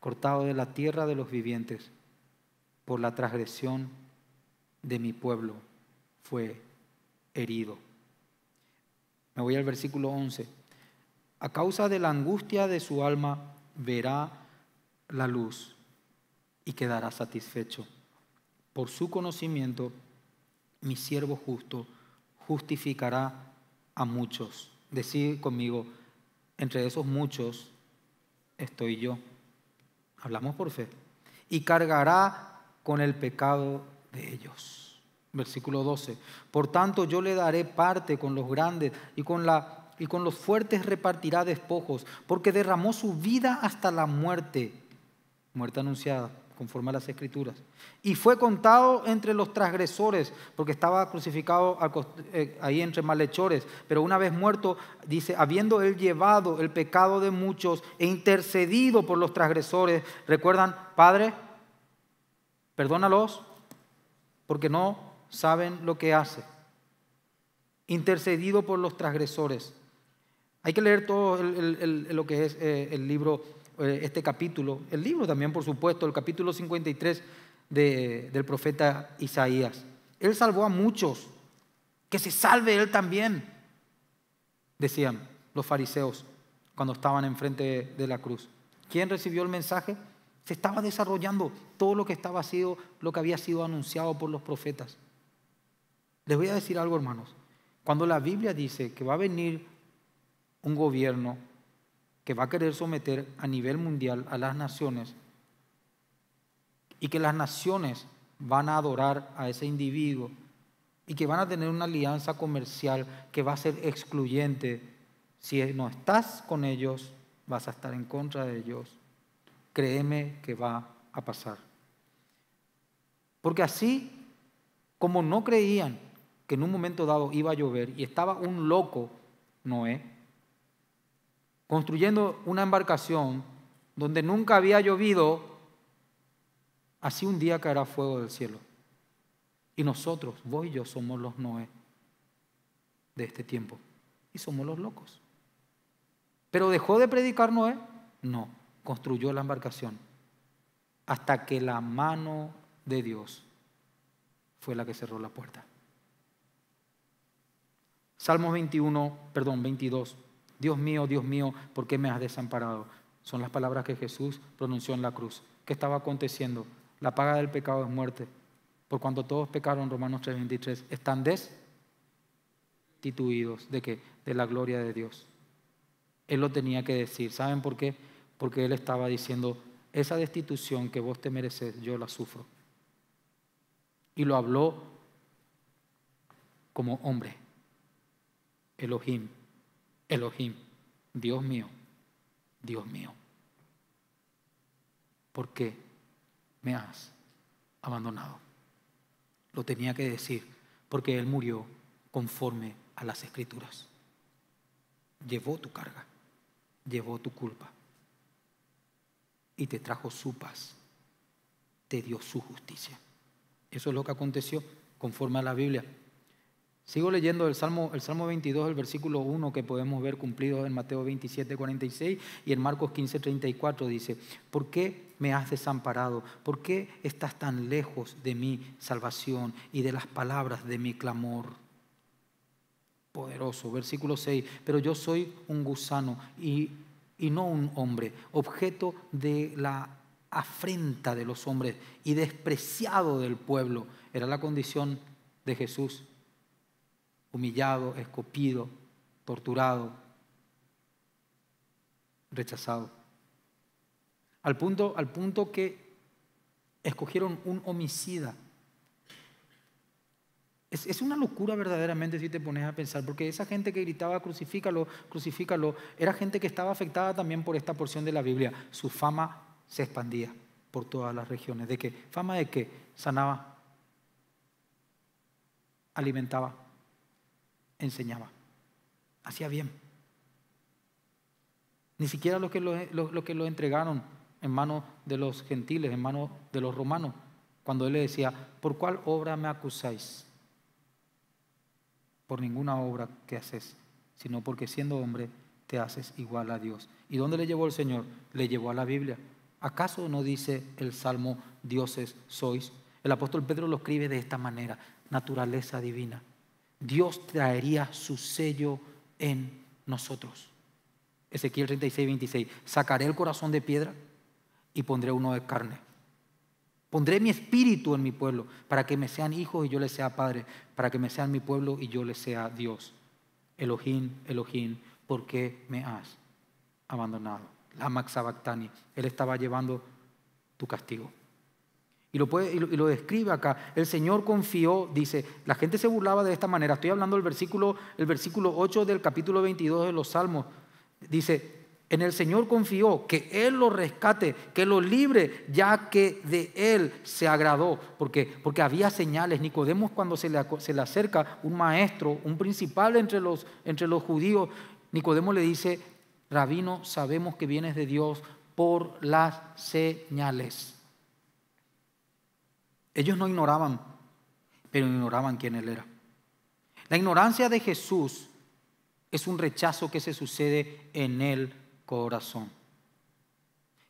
cortado de la tierra de los vivientes por la transgresión de mi pueblo, fue herido. Me voy al versículo 11. A causa de la angustia de su alma verá la luz y quedará satisfecho. Por su conocimiento, mi siervo justo justificará a muchos. Decir conmigo, entre esos muchos estoy yo. Hablamos por fe. Y cargará con el pecado de ellos. Versículo 12. Por tanto yo le daré parte con los grandes y con, la, y con los fuertes repartirá despojos, porque derramó su vida hasta la muerte, muerte anunciada conforme a las escrituras. Y fue contado entre los transgresores, porque estaba crucificado eh, ahí entre malhechores. Pero una vez muerto, dice, habiendo él llevado el pecado de muchos e intercedido por los transgresores, recuerdan, Padre, perdónalos, porque no saben lo que hace. Intercedido por los transgresores. Hay que leer todo lo que es eh, el libro eh, este capítulo, el libro también, por supuesto, el capítulo 53 del profeta Isaías. Él salvó a muchos, que se salve él también, decían los fariseos cuando estaban enfrente de la cruz. ¿Quién recibió el mensaje? Se estaba desarrollando todo lo que estaba sido, lo que había sido anunciado por los profetas. Les voy a decir algo, hermanos. Cuando la Biblia dice que va a venir un gobierno que va a querer someter a nivel mundial a las naciones y que las naciones van a adorar a ese individuo y que van a tener una alianza comercial que va a ser excluyente. Si no estás con ellos, vas a estar en contra de ellos. Créeme que va a pasar. Porque así como no creían que en un momento dado iba a llover y estaba un loco Noé, construyendo una embarcación donde nunca había llovido, así un día caerá fuego del cielo. Y nosotros, vos y yo, somos los Noé de este tiempo. Y somos los locos. ¿Pero dejó de predicar Noé? No, construyó la embarcación. Hasta que la mano de Dios fue la que cerró la puerta. Salmos 21, perdón, 22. Dios mío, Dios mío, ¿por qué me has desamparado? Son las palabras que Jesús pronunció en la cruz. ¿Qué estaba aconteciendo? La paga del pecado es muerte. Por cuando todos pecaron, Romanos 3:23, están destituidos de qué? De la gloria de Dios. Él lo tenía que decir. ¿Saben por qué? Porque él estaba diciendo, esa destitución que vos te mereces, yo la sufro. Y lo habló como hombre, Elohim, Elohim, Dios mío, Dios mío, ¿por qué me has abandonado? Lo tenía que decir, porque Él murió conforme a las escrituras. Llevó tu carga, llevó tu culpa y te trajo su paz, te dio su justicia. Eso es lo que aconteció conforme a la Biblia. Sigo leyendo el Salmo, el Salmo 22, el versículo 1 que podemos ver cumplido en Mateo 27, 46 y en Marcos 15, 34 dice, ¿por qué me has desamparado? ¿Por qué estás tan lejos de mi salvación y de las palabras de mi clamor? Poderoso, versículo 6, pero yo soy un gusano y, y no un hombre, objeto de la afrenta de los hombres y despreciado del pueblo. Era la condición de Jesús humillado, escopido, torturado, rechazado. Al punto, al punto que escogieron un homicida. Es, es, una locura verdaderamente si te pones a pensar, porque esa gente que gritaba crucifícalo, crucifícalo, era gente que estaba afectada también por esta porción de la Biblia. Su fama se expandía por todas las regiones. ¿De qué? ¿Fama de qué? Sanaba, alimentaba, enseñaba. Hacía bien. Ni siquiera los que lo, que lo entregaron en manos de los gentiles, en manos de los romanos, cuando él le decía, ¿por cuál obra me acusáis? Por ninguna obra que haces, sino porque siendo hombre te haces igual a Dios. ¿Y dónde le llevó el Señor? Le llevó a la Biblia. ¿Acaso no dice el Salmo, dioses sois? El apóstol Pedro lo escribe de esta manera, naturaleza divina. Dios traería su sello en nosotros. Ezequiel 36, 26. Sacaré el corazón de piedra y pondré uno de carne. Pondré mi espíritu en mi pueblo para que me sean hijos y yo les sea padre, para que me sean mi pueblo y yo les sea Dios. Elohim, Elohim, ¿por qué me has abandonado? La él estaba llevando tu castigo. Y lo, puede, describe acá. El Señor confió, dice, la gente se burlaba de esta manera. Estoy hablando del versículo, el versículo 8 del capítulo 22 de los Salmos. Dice, en el Señor confió, que Él lo rescate, que lo libre, ya que de Él se agradó. ¿Por Porque había señales. Nicodemos cuando se le, se le acerca un maestro, un principal entre los, entre los judíos, Nicodemo le dice, rabino, sabemos que vienes de Dios por las señales. Ellos no ignoraban, pero ignoraban quién Él era. La ignorancia de Jesús es un rechazo que se sucede en el corazón,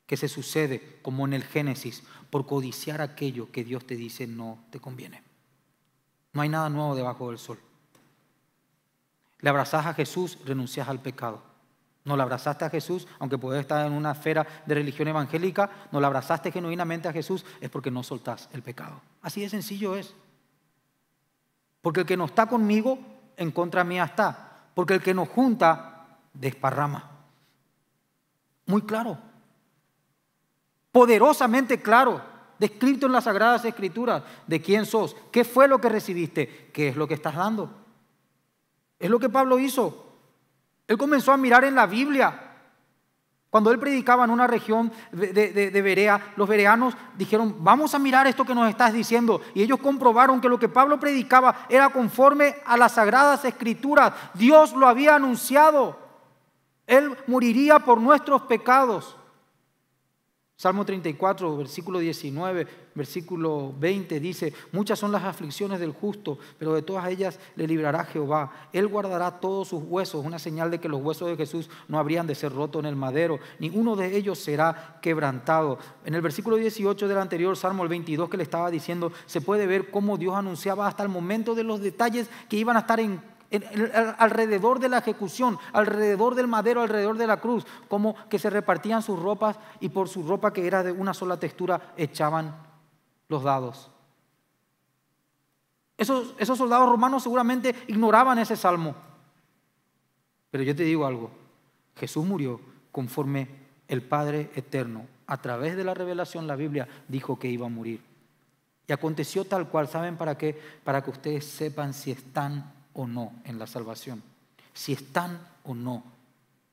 que se sucede como en el Génesis, por codiciar aquello que Dios te dice no te conviene. No hay nada nuevo debajo del sol. Le abrazás a Jesús, renuncias al pecado. No le abrazaste a Jesús, aunque puedes estar en una esfera de religión evangélica, no le abrazaste genuinamente a Jesús, es porque no soltás el pecado. Así de sencillo es. Porque el que no está conmigo, en contra mía está. Porque el que nos junta, desparrama. Muy claro. Poderosamente claro. Descrito en las Sagradas Escrituras. ¿De quién sos? ¿Qué fue lo que recibiste? ¿Qué es lo que estás dando? Es lo que Pablo hizo. Él comenzó a mirar en la Biblia. Cuando él predicaba en una región de, Berea, los bereanos dijeron, vamos a mirar esto que nos estás diciendo. Y ellos comprobaron que lo que Pablo predicaba era conforme a las sagradas escrituras. Dios lo había anunciado. Él moriría por nuestros pecados. Salmo 34, versículo 19, versículo 20 dice, muchas son las aflicciones del justo, pero de todas ellas le librará Jehová. Él guardará todos sus huesos, una señal de que los huesos de Jesús no habrían de ser rotos en el madero, ni uno de ellos será quebrantado. En el versículo 18 del anterior Salmo, el 22 que le estaba diciendo, se puede ver cómo Dios anunciaba hasta el momento de los detalles que iban a estar en alrededor de la ejecución, alrededor del madero, alrededor de la cruz, como que se repartían sus ropas y por su ropa que era de una sola textura echaban los dados. Esos, esos soldados romanos seguramente ignoraban ese salmo. Pero yo te digo algo, Jesús murió conforme el Padre Eterno, a través de la revelación, la Biblia dijo que iba a morir. Y aconteció tal cual, ¿saben para qué? Para que ustedes sepan si están o no en la salvación, si están o no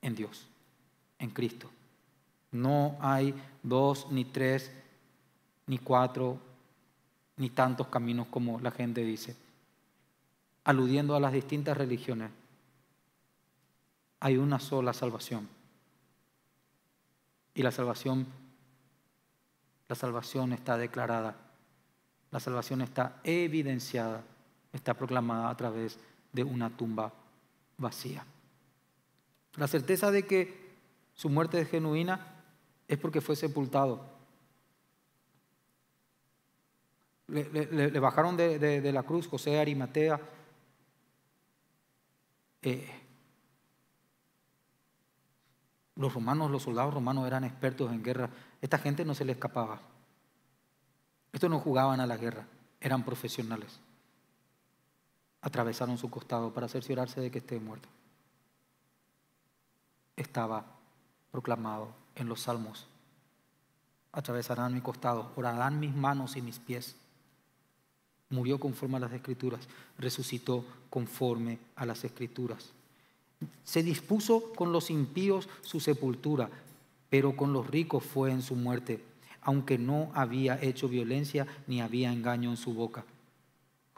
en Dios, en Cristo. No hay dos, ni tres, ni cuatro, ni tantos caminos como la gente dice. Aludiendo a las distintas religiones, hay una sola salvación. Y la salvación, la salvación está declarada, la salvación está evidenciada, está proclamada a través de una tumba vacía. La certeza de que su muerte es genuina es porque fue sepultado. Le, bajaron de, la cruz José Arimatea. Eh, los romanos, los soldados romanos eran expertos en guerra. Esta gente no se le escapaba. Estos no jugaban a la guerra, eran profesionales atravesaron su costado para cerciorarse de que esté muerto. Estaba proclamado en los salmos. Atravesarán mi costado, orarán mis manos y mis pies. Murió conforme a las escrituras, resucitó conforme a las escrituras. Se dispuso con los impíos su sepultura, pero con los ricos fue en su muerte, aunque no había hecho violencia ni había engaño en su boca.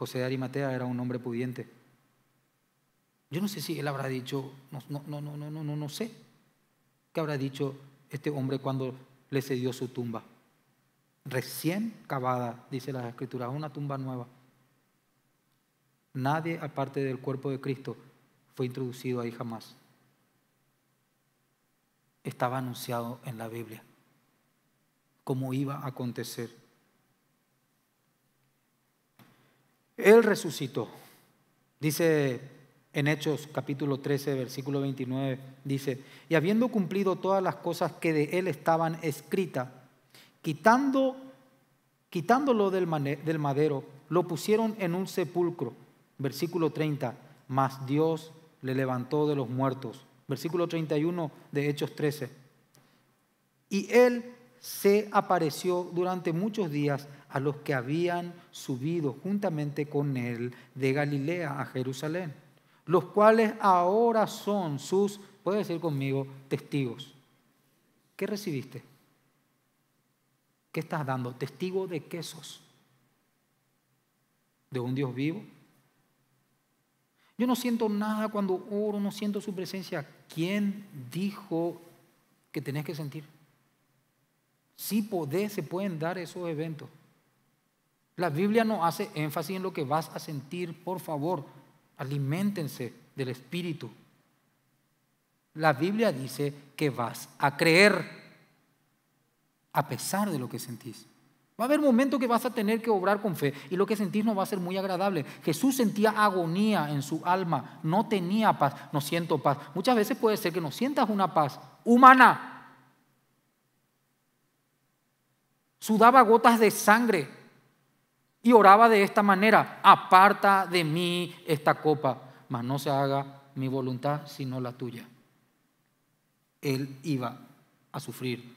José de Arimatea era un hombre pudiente. Yo no sé si él habrá dicho, no, no, no, no, no, no sé, qué habrá dicho este hombre cuando le cedió su tumba. Recién cavada, dice la Escritura, una tumba nueva. Nadie aparte del cuerpo de Cristo fue introducido ahí jamás. Estaba anunciado en la Biblia cómo iba a acontecer. Él resucitó. Dice en Hechos capítulo 13, versículo 29, dice, y habiendo cumplido todas las cosas que de él estaban escritas, quitando, quitándolo del, del madero, lo pusieron en un sepulcro. Versículo 30, mas Dios le levantó de los muertos. Versículo 31 de Hechos 13. Y él se apareció durante muchos días a los que habían subido juntamente con él de Galilea a Jerusalén, los cuales ahora son sus, puedes decir conmigo, testigos. ¿Qué recibiste? ¿Qué estás dando? Testigo de quesos. ¿De un Dios vivo? Yo no siento nada cuando oro, no siento su presencia. ¿Quién dijo que tenés que sentir? Si podés, se pueden dar esos eventos. La Biblia no hace énfasis en lo que vas a sentir, por favor, alimentense del Espíritu. La Biblia dice que vas a creer a pesar de lo que sentís. Va a haber momentos que vas a tener que obrar con fe y lo que sentís no va a ser muy agradable. Jesús sentía agonía en su alma, no tenía paz, no siento paz. Muchas veces puede ser que no sientas una paz humana. Sudaba gotas de sangre. Y oraba de esta manera, aparta de mí esta copa, mas no se haga mi voluntad sino la tuya. Él iba a sufrir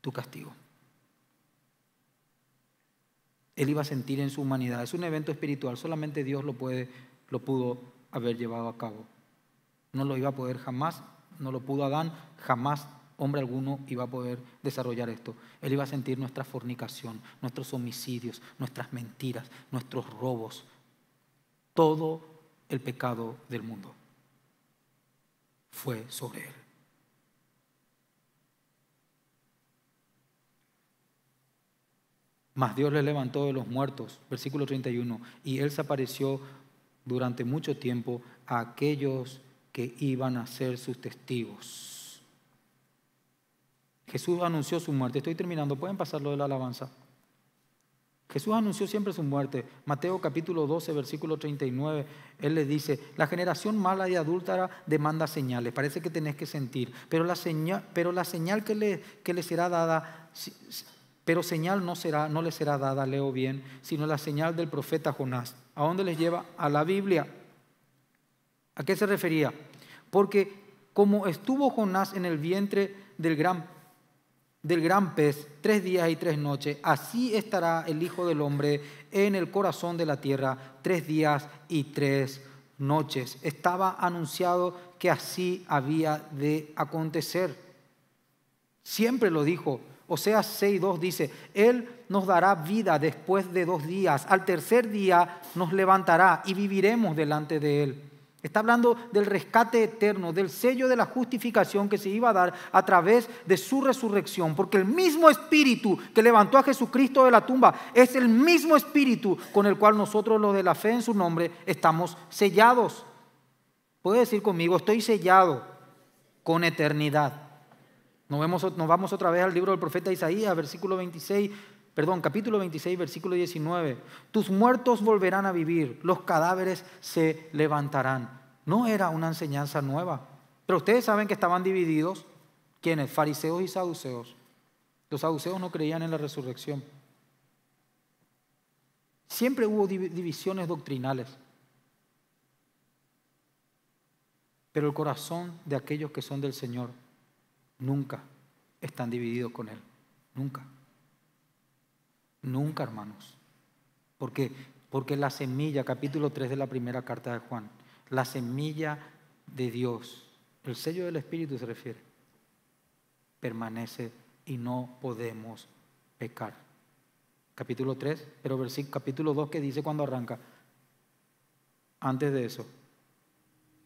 tu castigo. Él iba a sentir en su humanidad. Es un evento espiritual, solamente Dios lo, puede, lo pudo haber llevado a cabo. No lo iba a poder jamás, no lo pudo Adán, jamás hombre alguno iba a poder desarrollar esto. Él iba a sentir nuestra fornicación, nuestros homicidios, nuestras mentiras, nuestros robos, todo el pecado del mundo fue sobre él. Mas Dios le levantó de los muertos, versículo 31, y él se apareció durante mucho tiempo a aquellos que iban a ser sus testigos. Jesús anunció su muerte. Estoy terminando, pueden pasar lo de la alabanza. Jesús anunció siempre su muerte. Mateo capítulo 12, versículo 39, él les dice, la generación mala y adúltera demanda señales, parece que tenés que sentir, pero la señal, que, le, será dada, pero señal no, será, no le será dada, leo bien, sino la señal del profeta Jonás. ¿A dónde les lleva? A la Biblia. ¿A qué se refería? Porque como estuvo Jonás en el vientre del gran del gran pez tres días y tres noches, así estará el Hijo del Hombre en el corazón de la tierra tres días y tres noches. Estaba anunciado que así había de acontecer. Siempre lo dijo. O sea, 6.2 dice, Él nos dará vida después de dos días. Al tercer día nos levantará y viviremos delante de Él. Está hablando del rescate eterno, del sello de la justificación que se iba a dar a través de su resurrección, porque el mismo espíritu que levantó a Jesucristo de la tumba es el mismo espíritu con el cual nosotros los de la fe en su nombre estamos sellados. Puede decir conmigo, estoy sellado con eternidad. Nos, nos vamos otra vez al libro del profeta Isaías, versículo 26 perdón, capítulo 26, versículo 19, tus muertos volverán a vivir, los cadáveres se levantarán. No era una enseñanza nueva, pero ustedes saben que estaban divididos, ¿quiénes? Fariseos y saduceos. Los saduceos no creían en la resurrección. Siempre hubo divisiones doctrinales. Pero el corazón de aquellos que son del Señor nunca están divididos con Él. Nunca. Nunca, hermanos. Porque, porque la semilla, capítulo 3 de la primera carta de Juan, la semilla de Dios, el sello del Espíritu se refiere, permanece y no podemos pecar. Capítulo 3, pero versículo capítulo 2 que dice cuando arranca, antes de eso,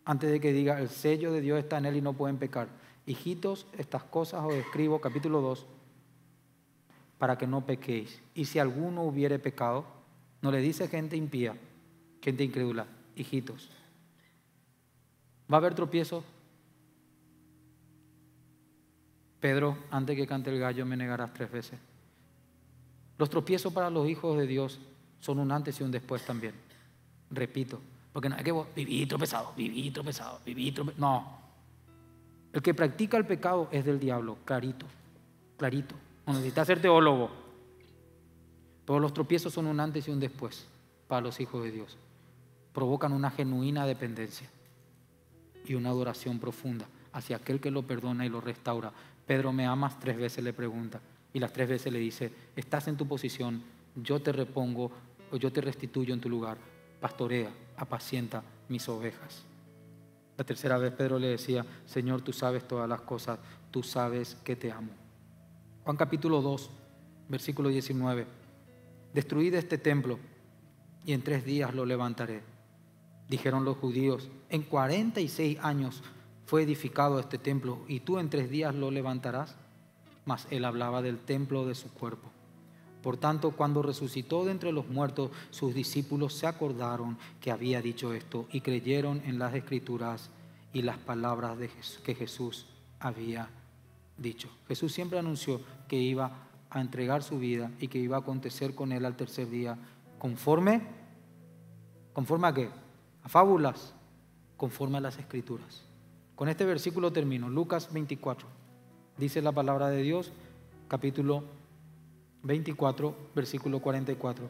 antes de que diga, el sello de Dios está en él y no pueden pecar. Hijitos, estas cosas os escribo, capítulo 2, para que no pequéis. Y si alguno hubiere pecado, no le dice gente impía, gente incrédula, hijitos. ¿Va a haber tropiezo? Pedro, antes que cante el gallo, me negarás tres veces. Los tropiezos para los hijos de Dios son un antes y un después también. Repito, porque no hay que viví tropezado, viví tropezado, viví tropezado. No. El que practica el pecado es del diablo, clarito, clarito o necesitas ser teólogo. Pero los tropiezos son un antes y un después para los hijos de Dios. Provocan una genuina dependencia y una adoración profunda hacia aquel que lo perdona y lo restaura. Pedro, ¿me amas? Tres veces le pregunta. Y las tres veces le dice, estás en tu posición, yo te repongo o yo te restituyo en tu lugar. Pastorea, apacienta mis ovejas. La tercera vez Pedro le decía, Señor, tú sabes todas las cosas, tú sabes que te amo. Juan capítulo 2, versículo 19. Destruid este templo y en tres días lo levantaré. Dijeron los judíos, en 46 años fue edificado este templo y tú en tres días lo levantarás. Mas él hablaba del templo de su cuerpo. Por tanto, cuando resucitó de entre los muertos, sus discípulos se acordaron que había dicho esto y creyeron en las escrituras y las palabras de que Jesús había dicho. Jesús siempre anunció que iba a entregar su vida y que iba a acontecer con él al tercer día, conforme, conforme a qué? A fábulas, conforme a las escrituras. Con este versículo termino, Lucas 24, dice la palabra de Dios, capítulo 24, versículo 44.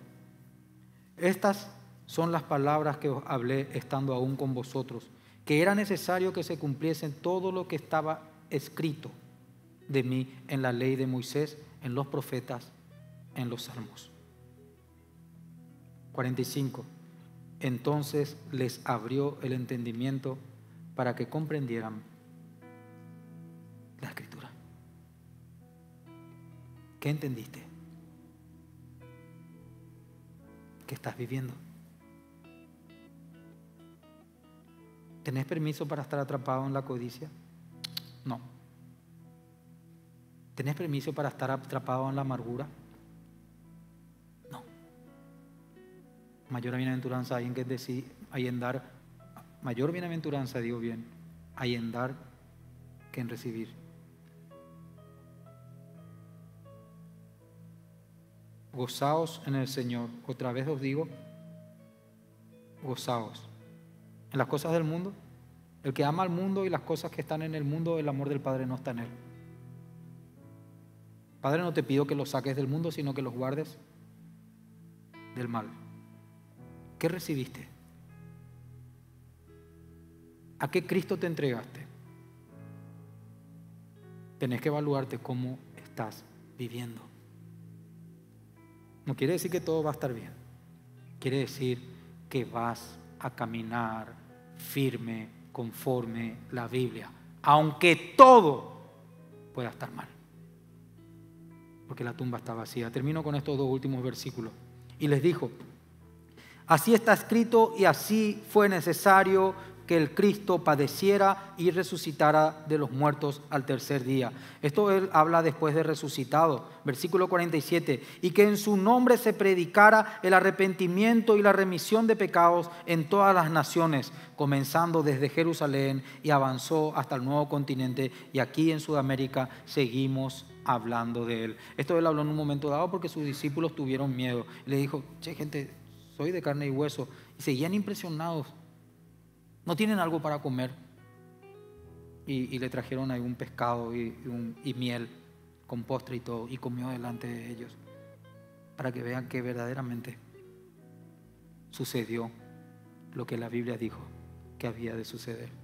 Estas son las palabras que os hablé estando aún con vosotros, que era necesario que se cumpliese todo lo que estaba escrito de mí en la ley de Moisés, en los profetas, en los salmos. 45. Entonces les abrió el entendimiento para que comprendieran la escritura. ¿Qué entendiste? ¿Qué estás viviendo? ¿Tenés permiso para estar atrapado en la codicia? ¿Tenés permiso para estar atrapado en la amargura? No. Mayor bienaventuranza hay en que decir, hay en dar, mayor bienaventuranza, digo bien, hay en dar que en recibir. gozaos en el Señor. Otra vez os digo, gozaos. En las cosas del mundo, el que ama al mundo y las cosas que están en el mundo, el amor del Padre no está en él. Padre, no te pido que los saques del mundo, sino que los guardes del mal. ¿Qué recibiste? ¿A qué Cristo te entregaste? Tenés que evaluarte cómo estás viviendo. No quiere decir que todo va a estar bien. Quiere decir que vas a caminar firme conforme la Biblia, aunque todo pueda estar mal porque la tumba está vacía. Termino con estos dos últimos versículos. Y les dijo, así está escrito y así fue necesario que el Cristo padeciera y resucitara de los muertos al tercer día. Esto él habla después de resucitado, versículo 47, y que en su nombre se predicara el arrepentimiento y la remisión de pecados en todas las naciones, comenzando desde Jerusalén y avanzó hasta el nuevo continente, y aquí en Sudamérica seguimos hablando de él. Esto él habló en un momento dado porque sus discípulos tuvieron miedo. Le dijo, che, gente, soy de carne y hueso. Y seguían impresionados. No tienen algo para comer. Y, le trajeron ahí un pescado y, y miel con postre y todo. Y comió delante de ellos. Para que vean que verdaderamente sucedió lo que la Biblia dijo que había de suceder.